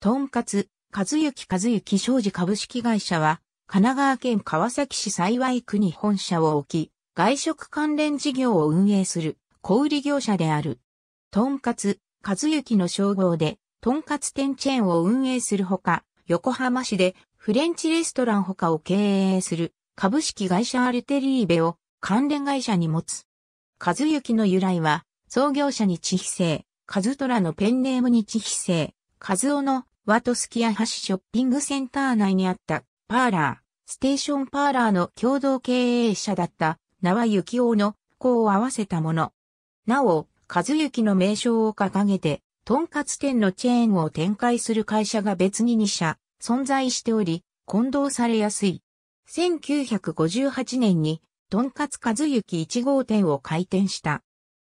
とんかつ、和幸和幸商事株式会社は、神奈川県川崎市幸区に本社を置き、外食関連事業を運営する小売業者である。とんかつ、和幸の称号で、とんかつ店チェーンを運営するほか、横浜市でフレンチレストランほかを経営する株式会社アルテリーベを関連会社に持つ。和幸の由来は、創業者に地比性、和虎のペンネームに地非性、和夫のワトスキア橋ショッピングセンター内にあったパーラー、ステーションパーラーの共同経営者だった縄幸夫の子を合わせたもの。なお、和幸の名称を掲げて、とんかつ店のチェーンを展開する会社が別に2社存在しており、混同されやすい。1958年に、とんかつ和幸1号店を開店した。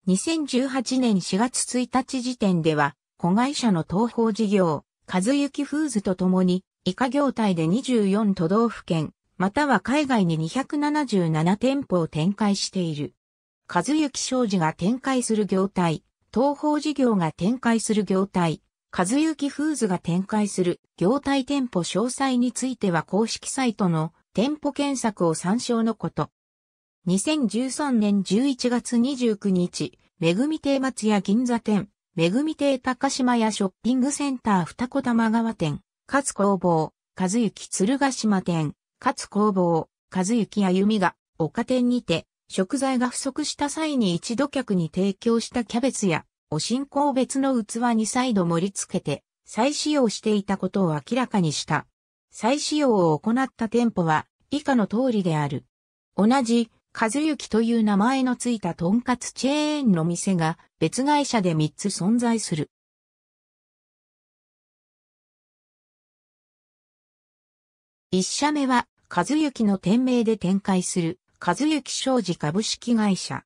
2018年4月1日時点では、子会社の東方事業、和幸フーズとともに、以下業態で24都道府県、または海外に277店舗を展開している。和幸商事が展開する業態、東方事業が展開する業態、和幸フーズが展開する業態店舗詳細については公式サイトの店舗検索を参照のこと。2013年11月29日、めぐみ亭松屋銀座店、めぐみ亭高島屋ショッピングセンター二子玉川店、勝工房、和幸鶴ヶ島店、勝工房、和幸あゆみが、丘店にて、食材が不足した際に一度客に提供したキャベツや、お信仰別の器に再度盛り付けて、再使用していたことを明らかにした。再使用を行った店舗は、以下の通りである。同じ、和幸という名前のついたとんかつチェーンの店が別会社で3つ存在する。1社目は和幸の店名で展開する和幸商事株式会社。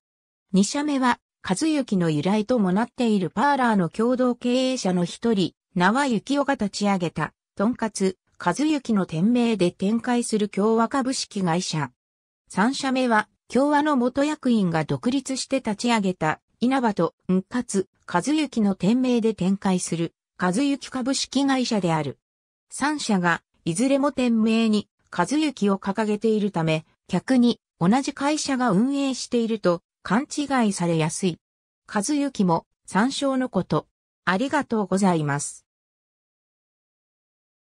2社目は和幸の由来ともなっているパーラーの共同経営者の一人、縄幸男が立ち上げた、とんかつ、和幸の店名で展開する共和株式会社。3社目は、共和の元役員が独立して立ち上げた、稲葉と、んかつ、和幸の店名で展開する、和幸株式会社である。三社が、いずれも店名に、和幸を掲げているため、客に、同じ会社が運営していると、勘違いされやすい。和幸も、参照のこと。ありがとうございます。